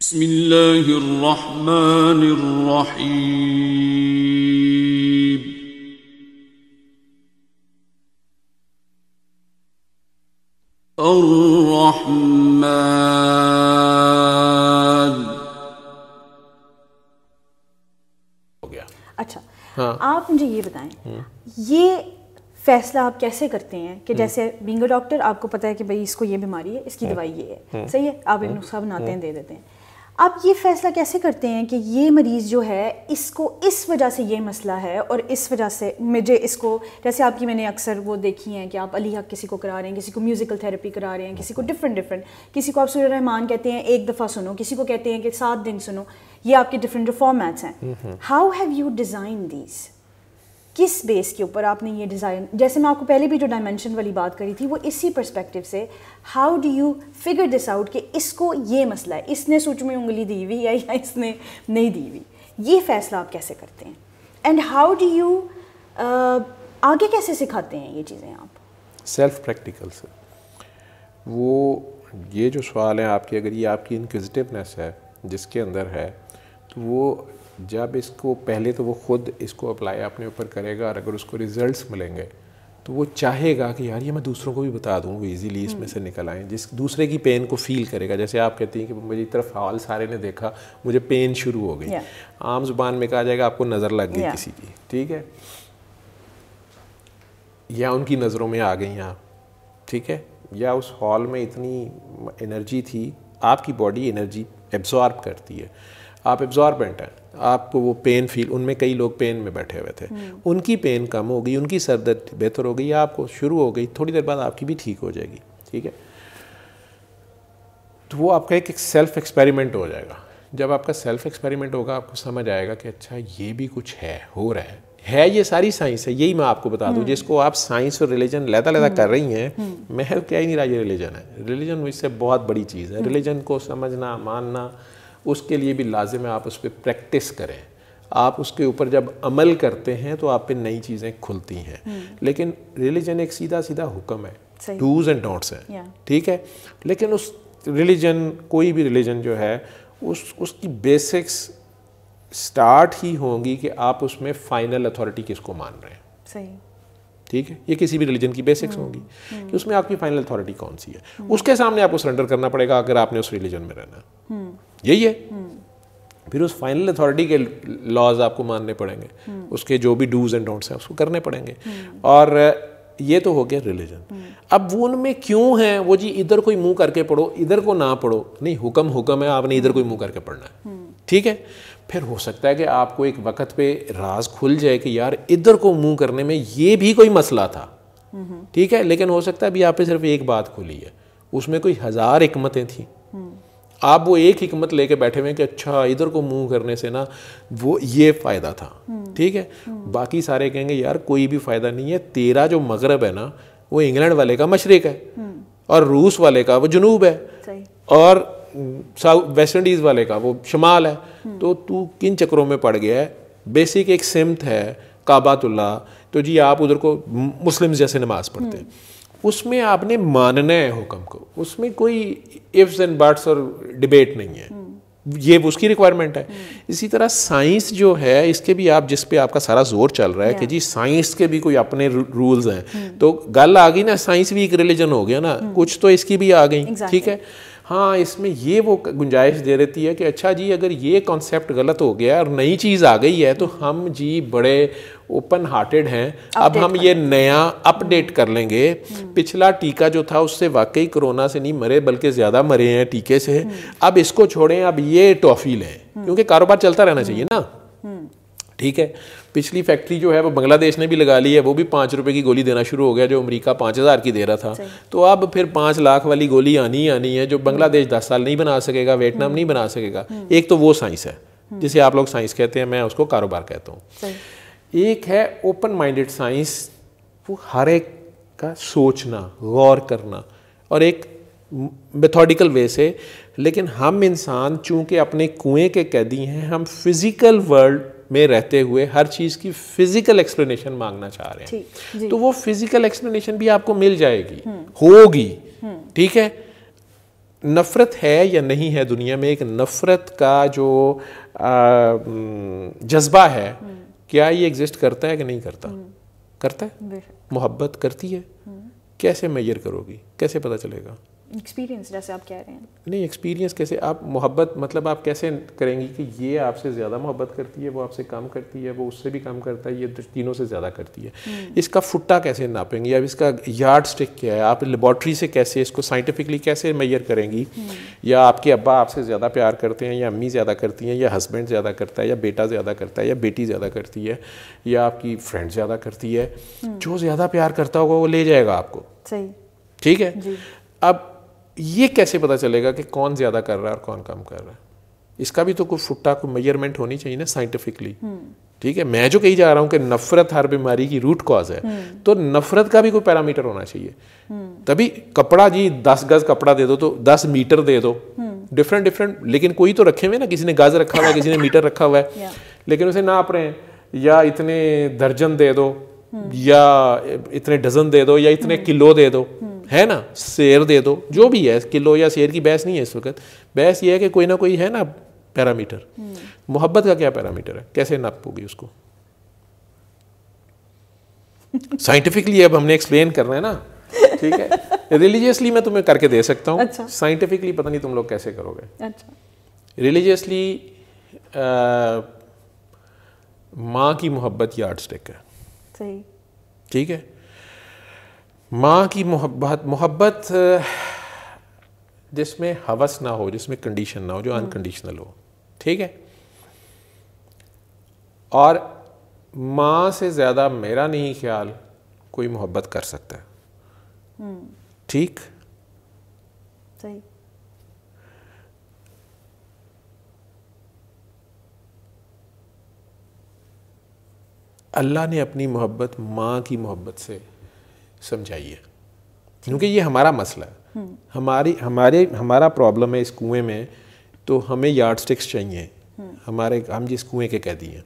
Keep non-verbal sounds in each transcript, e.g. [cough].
بسم الله الرحمن الرحيم الرحمن अच्छा हाँ. आप मुझे ये बताएं हाँ। ये फैसला आप कैसे करते हैं कि जैसे बिंगो डॉक्टर आपको पता है कि भाई इसको ये बीमारी है इसकी हाँ। दवाई ये है हाँ। सही है आप एक नुस्खा बनाते हैं दे देते हैं आप ये फैसला कैसे करते हैं कि ये मरीज़ जो है इसको इस वजह से ये मसला है और इस वजह से मुझे इसको जैसे आपकी मैंने अक्सर वो देखी हैं कि आप अली हक किसी को करा रहे हैं किसी को म्यूज़िकल थेरेपी करा रहे हैं किसी को डिफरेंट डिफरेंट किसी को आप सूर्य रहमान कहते हैं एक दफ़ा सुनो किसी को कहते हैं कि सात दिन सुनो ये आपके डिफरेंट जो फॉर्मेट्स हैं how have you design these किस बेस के ऊपर आपने ये डिज़ाइन जैसे मैं आपको पहले भी जो डायमेंशन वाली बात करी थी वो इसी परस्पेक्टिव से how do you figure this out कि इसको ये मसला है इसने सूच में उंगली दी हुई या, या इसने नहीं दी हुई ये फैसला आप कैसे करते हैं एंड हाउ डू यू आगे कैसे सिखाते हैं ये चीज़ें आप सेल्फ प्रैक्टिकल से वो ये जो सवाल है आपकी अगर ये आपकी इनक्विजिटिवनेस है जिसके अंदर है तो वो जब इसको पहले तो वो खुद इसको अप्लाई अपने ऊपर करेगा और अगर उसको रिजल्ट्स मिलेंगे तो वो चाहेगा कि यार ये मैं दूसरों को भी बता दूँ वो ईजिली इसमें हम्म। से निकल आएँ जिस दूसरे की पेन को फील करेगा जैसे आप कहती हैं कि मुझे तरफ हॉल सारे ने देखा मुझे पेन शुरू हो गई आम जुबान में कहा जाएगा आपको नज़र लग गई किसी की ठीक है या उनकी नज़रों में आ गई आप ठीक है या उस हॉल में इतनी एनर्जी थी आपकी बॉडी एनर्जी एब्जॉर्ब करती है आप एब्जॉर्बेंट हैं आपको वो पेन फील उनमें कई लोग पेन में बैठे हुए थे हम्म। उनकी पेन कम हो गई उनकी सर दर्द बेहतर हो गई आपको शुरू हो गई थोड़ी देर बाद आपकी भी ठीक हो जाएगी ठीक है तो वो आपका एक, सेल्फ एक्सपेरिमेंट हो जाएगा जब आपका सेल्फ एक्सपेरिमेंट होगा आपको समझ आएगा कि अच्छा ये भी कुछ है हो रहा है है ये सारी साइंस है यही मैं आपको बता दूं हम्म। जिसको आप साइंस और रिलीजन लहदा लहदा कर रही हैं मैं हम्म। क्या ही नहीं रहा ये रिलीजन है रिलीजन मुझसे बहुत बड़ी चीज़ है रिलीजन को समझना मानना उसके लिए भी लाजिम है आप उस पर प्रैक्टिस करें आप उसके ऊपर जब अमल करते हैं तो आप पे नई चीज़ें खुलती हैं हम्म। लेकिन रिलीजन एक सीधा सीधा हुक्म है डूज एंड डोंट्स हैं ठीक है लेकिन उस रिलीजन कोई भी रिलीजन जो है उस उसकी बेसिक्स स्टार्ट ही होंगी कि आप उसमें फाइनल अथॉरिटी किसको मान रहे हैं सही ठीक है ये किसी भी रिलीजन की बेसिक्स हम्म, होंगी हम्म। कि उसमें आपकी फाइनल अथॉरिटी कौन सी है उसके सामने आपको सरेंडर करना पड़ेगा अगर आपने उस रिलीजन में रहना हम्म। यही है फिर उस फाइनल अथॉरिटी के लॉज आपको मानने पड़ेंगे उसके जो भी डूज एंड डोंट्स हैं उसको करने पड़ेंगे और ये तो हो गया रिलीजन अब वो उनमें क्यों है वो जी इधर कोई मुंह करके पढ़ो इधर को ना पढ़ो नहीं हुक्म हुक्म है आपने इधर कोई मुंह करके पढ़ना है ठीक है फिर हो सकता है कि आपको एक वक्त पे राज खुल जाए कि यार इधर को मुंह करने में ये भी कोई मसला था हम्म। ठीक है लेकिन हो सकता है अभी आप सिर्फ एक बात खुली है उसमें कोई हज़ार हमतें थी हम्म। आप वो एक हमत लेके बैठे हुए कि अच्छा इधर को मुंह करने से ना वो ये फ़ायदा था हम्म। ठीक है बाकी सारे कहेंगे यार कोई भी फ़ायदा नहीं है तेरा जो मगरब है ना वो इंग्लैंड वाले का मशरक है और रूस वाले का वो जुनूब है और साउथ वेस्ट इंडीज़ वाले का वो शमाल है तो तू किन चक्रों में पड़ गया है बेसिक एक सिमत है काबातुल्ला तो जी आप उधर को मुस्लिम जैसे नमाज पढ़ते हैं उसमें आपने मानना है हुक्म को उसमें कोई इफ्स एंड बर्ड्स और डिबेट नहीं है ये उसकी रिक्वायरमेंट है इसी तरह साइंस जो है इसके भी आप जिस पे आपका सारा जोर चल रहा है कि जी साइंस के भी कोई अपने रूल्स हैं तो गल आ गई ना साइंस भी एक रिलीजन हो गया ना hmm. कुछ तो इसकी भी आ गई ठीक है हाँ इसमें ये वो गुंजाइश दे रहती है कि अच्छा जी अगर ये कॉन्सेप्ट गलत हो गया और नई चीज़ आ गई है तो हम जी बड़े ओपन हार्टेड हैं अब हम ये नया अपडेट कर लेंगे हम्म। पिछला टीका जो था उससे वाकई कोरोना से नहीं मरे बल्कि ज़्यादा मरे हैं टीके से हम्म। अब इसको छोड़ें अब ये टॉफी लें हम्म। क्योंकि कारोबार चलता रहना चाहिए ना ठीक है पिछली फैक्ट्री जो है वो बांग्लादेश ने भी लगा ली है वो भी पाँच रुपये की गोली देना शुरू हो गया जो अमेरिका पाँच हज़ार की दे रहा था तो अब फिर पाँच लाख वाली गोली आनी ही आनी है जो बांग्लादेश दस साल नहीं बना सकेगा वियतनाम हम्म। नहीं बना सकेगा हम्म। एक तो वो साइंस है हम्म। जिसे आप लोग साइंस कहते हैं मैं उसको कारोबार कहता हूँ एक है ओपन माइंडेड साइंस वो हर एक का सोचना गौर करना और एक मेथोडिकल वे से लेकिन हम इंसान चूंकि अपने कुएं के कैदी हैं हम फिज़िकल वर्ल्ड में रहते हुए हर चीज़ की फिजिकल एक्सप्लेनेशन मांगना चाह रहे हैं तो वो फिजिकल एक्सप्लेनेशन भी आपको मिल जाएगी हम्म। होगी हम्म। ठीक है नफ़रत है या नहीं है दुनिया में एक नफ़रत का जो हम्म, जज्बा है क्या ये एग्जिस्ट करता है कि नहीं करता करता है मोहब्बत करती है कैसे मैयर करोगी कैसे पता चलेगा एक्सपीरियंस जैसे आप कह रहे हैं नहीं एक्सपीरियंस कैसे आप मोहब्बत मतलब आप कैसे करेंगी कि ये आपसे ज़्यादा मोहब्बत करती है वो आपसे काम करती है वो उससे भी काम करता है ये तीनों से ज़्यादा करती है हम्म। इसका फुट्टा कैसे नापेंगे अब इसका यार्ड स्टिक क्या है आप लेबॉर्ट्री से कैसे इसको साइंटिफिकली कैसे मैयर करेंगी हम्म। या आपके अब्बा आपसे ज़्यादा प्यार करते हैं या अम्मी ज़्यादा करती हैं या हस्बैंड ज़्यादा करता है या बेटा ज़्यादा करता है या बेटी ज़्यादा करती है या आपकी फ्रेंड ज़्यादा करती है हम्म। जो ज़्यादा प्यार करता होगा वो ले जाएगा आपको सही ठीक है अब ये कैसे पता चलेगा कि कौन ज़्यादा कर रहा है और कौन कम कर रहा है इसका भी तो कोई फुट्टा कोई मेजरमेंट होनी चाहिए ना साइंटिफिकली हम्म। ठीक है मैं जो कही जा रहा हूं कि नफरत हर बीमारी की रूट कॉज है हम्म। तो नफरत का भी कोई पैरामीटर होना चाहिए हम्म। तभी कपड़ा जी दस गज कपड़ा दे दो तो दस मीटर दे दो डिफरेंट डिफरेंट लेकिन कोई तो रखे हुए ना किसी ने गज रखा हुआ है किसी ने मीटर रखा हुआ है [laughs] लेकिन उसे ना रहे हैं या इतने दर्जन दे दो या इतने डजन दे दो या इतने किलो दे दो है ना शेर दे दो जो भी है किलो या शेर की बहस नहीं है इस वक्त बहस ये है कि कोई ना कोई है ना पैरामीटर हम्म। मोहब्बत का क्या पैरामीटर है कैसे नापोगी उसको साइंटिफिकली [laughs] अब हमने एक्सप्लेन करना है ना ठीक है रिलीजियसली [laughs] मैं तुम्हें करके दे सकता हूँ अच्छा। साइंटिफिकली पता नहीं तुम लोग कैसे करोगे अच्छा रिलीजियसली माँ की मोहब्बत या आर्ट स्टिक है सही ठीक है माँ की मोहब्बत मोहब्बत जिसमें हवस ना हो जिसमें कंडीशन ना हो जो अनकंडीशनल हम्म। हो ठीक है और माँ से ज़्यादा मेरा नहीं ख्याल कोई मोहब्बत कर सकता है हम्म। ठीक सही अल्लाह ने अपनी मोहब्बत माँ की मोहब्बत से समझाइए क्योंकि ये हमारा मसला है हम्म। हमारी हमारे हमारा प्रॉब्लम है इस कुएं में तो हमें यार्ड स्टिक्स चाहिए हम्म। हमारे हम जिस कुएं के कह दिए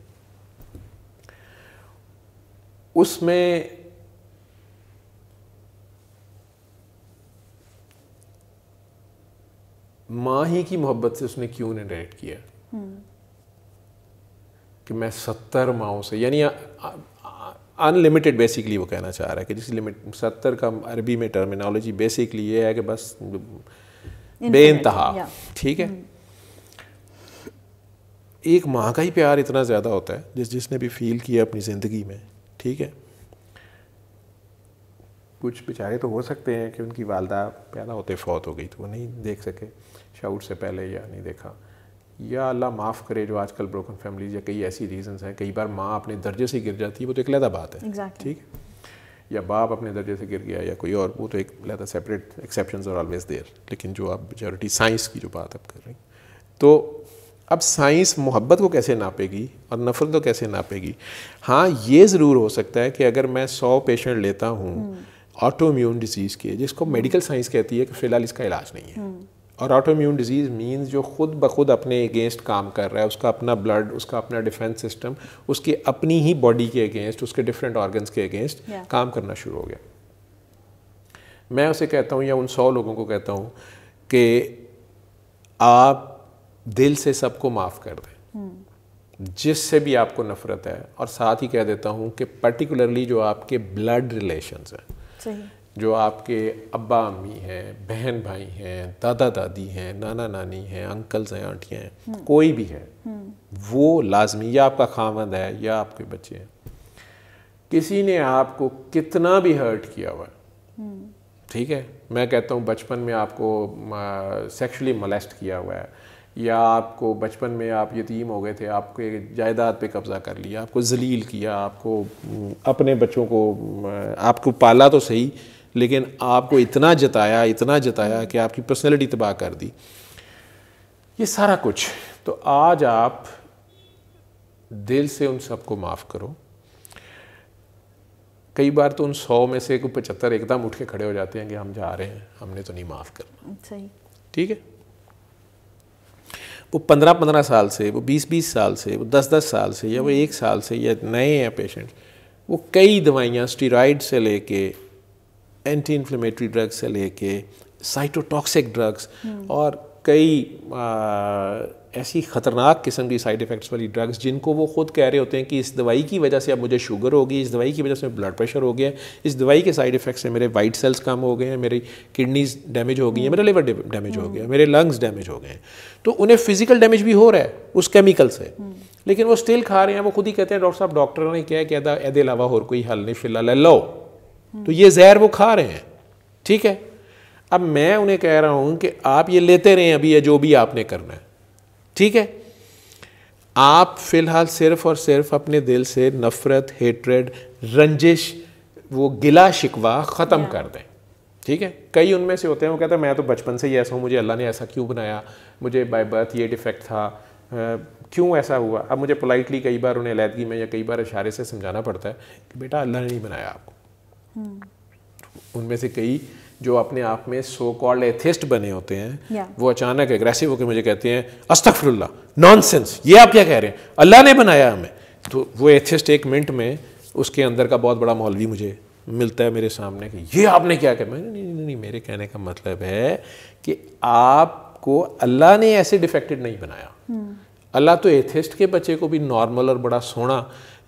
उसमें माँ ही की मोहब्बत से उसने क्यों डायरेक्ट किया हम्म। कि मैं सत्तर माओ से यानी अनलिमिटेड बेसिकली वो कहना चाह रहा है कि जिस लिमिट सत्तर का अरबी में टर्मिनोलॉजी बेसिकली ये है कि बस बे इंतहा ठीक है hmm। एक माँ का ही प्यार इतना ज़्यादा होता है जिस जिसने भी फील किया अपनी ज़िंदगी में ठीक है कुछ बेचारे तो हो सकते हैं कि उनकी वालदा पैदा होते फौत हो गई तो वो नहीं देख सके शाउट से पहले या नहीं देखा या अल्लाह माफ़ करे जो आजकल ब्रोकन फैमिलीज या कई ऐसी रीजंस हैं कई बार माँ अपने दर्जे से गिर जाती है वो तो एक लहदा बात है ठीक है या बाप अपने दर्जे से गिर गया या कोई और वो तो एक लहदा सेपरेट एक्सेप्शन और ऑलवेज देर लेकिन जो आप मेजोरिटी साइंस की जो बात आप कर रहे हैं तो अब साइंस मोहब्बत को कैसे नापेगी और नफरत को कैसे नापेगी हाँ ये ज़रूर हो सकता है कि अगर मैं सौ पेशेंट लेता हूँ ऑटोम्यून हम्म। डिजीज़ के जिसको मेडिकल साइंस कहती है कि फ़िलहाल इसका इलाज नहीं है हम्म। और ऑटो इम्यून डिजीज़ मीन्स जो खुद ब खुद अपने अगेंस्ट काम कर रहा है उसका अपना ब्लड उसका अपना डिफेंस सिस्टम उसके अपनी ही बॉडी के अगेंस्ट उसके डिफरेंट ऑर्गन्स के अगेंस्ट yeah. काम करना शुरू हो गया मैं उसे कहता हूँ या उन सौ लोगों को कहता हूँ कि आप दिल से सबको माफ़ कर दें hmm. जिससे भी आपको नफ़रत है और साथ ही कह देता हूँ कि पर्टिकुलरली जो आपके ब्लड रिलेशन हैं जो आपके अब्बा अम्मी हैं बहन भाई हैं दादा दादी हैं नाना नानी हैं अंकल्स हैं आंटियाँ हैं हम्म। कोई भी है हम्म। वो लाजमी या आपका खामद है या आपके बच्चे हैं किसी ने आपको कितना भी हर्ट किया हुआ है हम्म। ठीक है मैं कहता हूँ बचपन में आपको सेक्सुअली मोलेस्ट किया हुआ है या आपको बचपन में आप यतीम हो गए थे आपके जायदाद पे कब्ज़ा कर लिया आपको जलील किया आपको अपने बच्चों को आपको पाला तो सही लेकिन आपको इतना जताया इतना जताया कि आपकी पर्सनैलिटी तबाह कर दी ये सारा कुछ तो आज आप दिल से उन सबको माफ़ करो कई बार तो उन सौ में से कोई पचहत्तर एकदम उठ के खड़े हो जाते हैं कि हम जा रहे हैं हमने तो नहीं माफ़ करना सही ठीक है वो पंद्रह पंद्रह साल से वो बीस बीस साल से वो दस दस साल से या वो हम्म। एक साल से या नए हैं पेशेंट वो कई दवाइयाँ स्टीराइड से लेके एंटी इन्फ्लेमेटरी ड्रग्स से लेके साइटोटॉक्सिक ड्रग्स और कई ऐसी ख़तरनाक किस्म की साइड इफ़ेक्ट्स वाली ड्रग्स जिनको वो खुद कह रहे होते हैं कि इस दवाई की वजह से अब मुझे शुगर होगी इस दवाई की वजह से ब्लड प्रेशर हो गया इस दवाई के साइड इफ़ेक्ट्स से मेरे वाइट सेल्स कम हो गए हैं मेरी किडनीज डैमेज हो गई हैं मेरा लिवर डैमेज हो गया मेरे लंग्स डैमेज हो गए हैं तो उन्हें फिजिकल डैमेज भी हो रहा है उस केमिकल से लेकिन वो स्टिल खा रहे हैं वो खुद ही कहते हैं डॉक्टर साहब डॉक्टर ने क्या कहता है अलावा और कोई हल नहीं फिलहाल लो तो ये जहर वो खा रहे हैं ठीक है अब मैं उन्हें कह रहा हूं कि आप ये लेते रहें अभी ये जो भी आपने करना है ठीक है आप फिलहाल सिर्फ और सिर्फ अपने दिल से नफ़रत हेटरेड रंजिश वो गिला शिकवा ख़त्म कर दें ठीक है कई उनमें से होते हैं वो कहते हैं मैं तो बचपन से ही ऐसा हूँ मुझे अल्लाह ने ऐसा क्यों बनाया मुझे बाय बर्थ ये डिफेक्ट था क्यों ऐसा हुआ अब मुझे पोलाइटली कई बार उन्हें अलीदगी में या कई बार इशारे से समझाना पड़ता है कि बेटा अल्लाह ने नहीं बनाया आपको हम्म। उनमें से कई जो अपने आप में सो कॉल्ड एथिस्ट बने होते हैं yeah. वो अचानक एग्रेसिव होकर मुझे कहते हैं अस्तफरुल्ला नॉनसेंस ये आप क्या कह रहे हैं अल्लाह ने बनाया हमें तो वो एथिस्ट एक मिनट में उसके अंदर का बहुत बड़ा मौलवी मुझे मिलता है मेरे सामने कि ये आपने क्या कहा मैंने नहीं, नहीं नहीं मेरे कहने का मतलब है कि आपको अल्लाह ने ऐसे डिफेक्टेड नहीं बनाया hmm. अल्लाह तो एथिस्ट के बच्चे को भी नॉर्मल और बड़ा सोना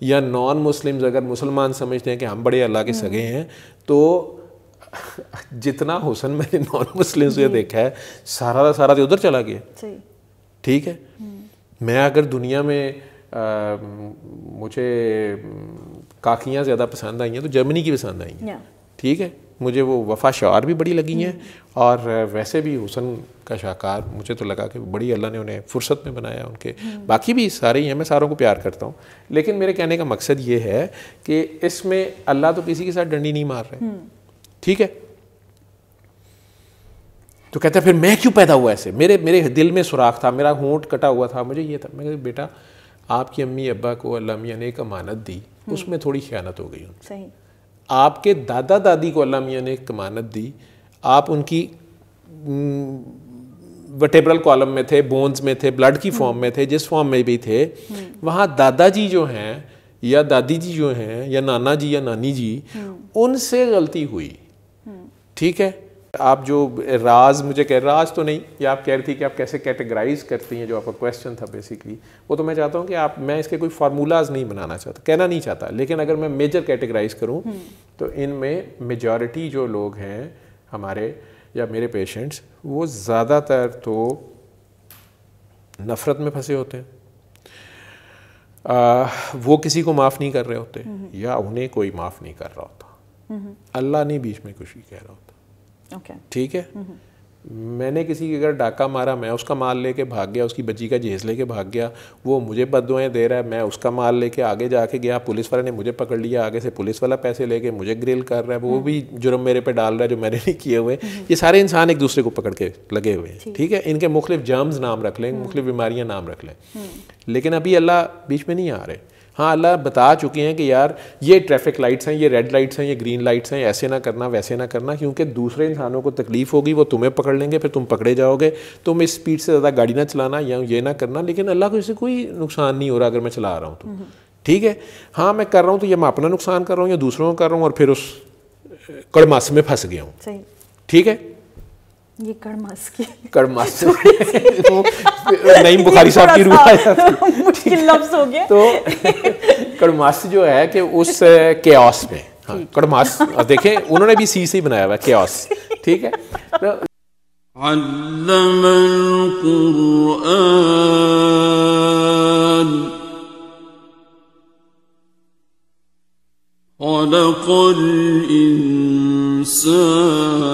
या नॉन मुस्लिम्स अगर मुसलमान समझते हैं कि हम बड़े अल्लाह के हम्म। सगे हैं तो [laughs] जितना हुसन मैंने नॉन मुस्लिम से देखा है सारा का सारा तो उधर चला गया ठीक है हम्म। मैं अगर दुनिया में आ, मुझे काकियाँ ज़्यादा पसंद आई हैं तो जर्मनी की पसंद आई हैं ठीक है मुझे वो वफा शार भी बड़ी लगी हैं और वैसे भी हुसन का शाहकार मुझे तो लगा कि बड़ी अल्लाह ने उन्हें फुर्सत में बनाया उनके हम्म। बाकी भी सारे ही हैं मैं सारों को प्यार करता हूँ लेकिन मेरे कहने का मकसद ये है कि इसमें अल्लाह तो किसी के साथ डंडी नहीं मार रहे हम्म। ठीक है तो कहते हैं फिर मैं क्यों पैदा हुआ ऐसे मेरे मेरे दिल में सुराख था मेरा होंठ कटा हुआ था मुझे ये था मैं बेटा आपकी अम्मी अब्बा को अल्लाह मियाँ ने एक अमानत दी हम्म। उसमें थोड़ी ख्यानत हो गई सही आपके दादा दादी को अल्लाह मियाँ ने एक कमानत दी आप उनकी वटेब्रल कॉलम में थे बोन्स में थे ब्लड की फॉर्म में थे जिस फॉर्म में भी थे वहाँ दादाजी जो हैं या दादी जी जो हैं या नाना जी या नानी जी हम्म। उनसे गलती हुई हम्म। ठीक है आप जो राज मुझे कह राज तो नहीं ये आप कह रही थी कि आप कैसे कैटेगराइज करती हैं जो आपका क्वेश्चन था बेसिकली वो तो मैं चाहता हूँ कि आप मैं इसके कोई फार्मूलाज नहीं बनाना चाहता कहना नहीं चाहता लेकिन अगर मैं मेजर कैटेगराइज करूँ तो इनमें मेजॉरिटी जो लोग हैं हमारे या मेरे पेशेंट्स वो ज़्यादातर तो नफ़रत में फंसे होते हैं आ, वो किसी को माफ़ नहीं कर रहे होते हम्म। या उन्हें कोई माफ़ नहीं कर रहा होता हम्म। अल्लाह नहीं बीच में कुछ भी कह रहा होता okay. ठीक है मैंने किसी के घर डाका मारा मैं उसका माल लेके भाग गया उसकी बच्ची का जहेज लेके भाग गया वो मुझे बदुएँ दे रहा है मैं उसका माल लेके आगे जाके गया पुलिस वाले ने मुझे पकड़ लिया आगे से पुलिस वाला पैसे लेके मुझे ग्रिल कर रहा है वो हम्म। भी जुर्म मेरे पे डाल रहा है जो मैंने नहीं किए हुए हम्म। ये सारे इंसान एक दूसरे को पकड़ के लगे हुए हैं ठीक है इनके मुख्तु जर्म्स नाम रख लें हम्म। मुख्तु बीमारियाँ नाम रख लें लेकिन अभी अल्लाह बीच में नहीं आ रहे हाँ अल्लाह बता चुके हैं कि यार ये ट्रैफिक लाइट्स हैं ये रेड लाइट्स हैं ये ग्रीन लाइट्स हैं ऐसे ना करना वैसे ना करना क्योंकि दूसरे इंसानों को तकलीफ़ होगी वो तुम्हें पकड़ लेंगे फिर तुम पकड़े जाओगे तुम इस स्पीड से ज़्यादा गाड़ी ना चलाना या ये ना करना लेकिन अल्लाह को इससे कोई नुकसान नहीं हो रहा अगर मैं चला रहा हूँ तो हम्म। ठीक है हाँ मैं कर रहा हूँ तो ये मैं अपना नुकसान कर रहा हूँ या दूसरों को कर रहा हूँ और फिर उस कड़मास में फंस गया हूँ ठीक है ये कड़मास की कड़मास [laughs] तो [laughs] बुखारी साहब की रूह [laughs] मुश्किल लफ्ज हो तो कड़मास जो है कि उस केओस में हाँ कड़मास देखें उन्होंने भी सी से ही बनाया हुआ केओस ठीक है علم القرآن خلق الإنسان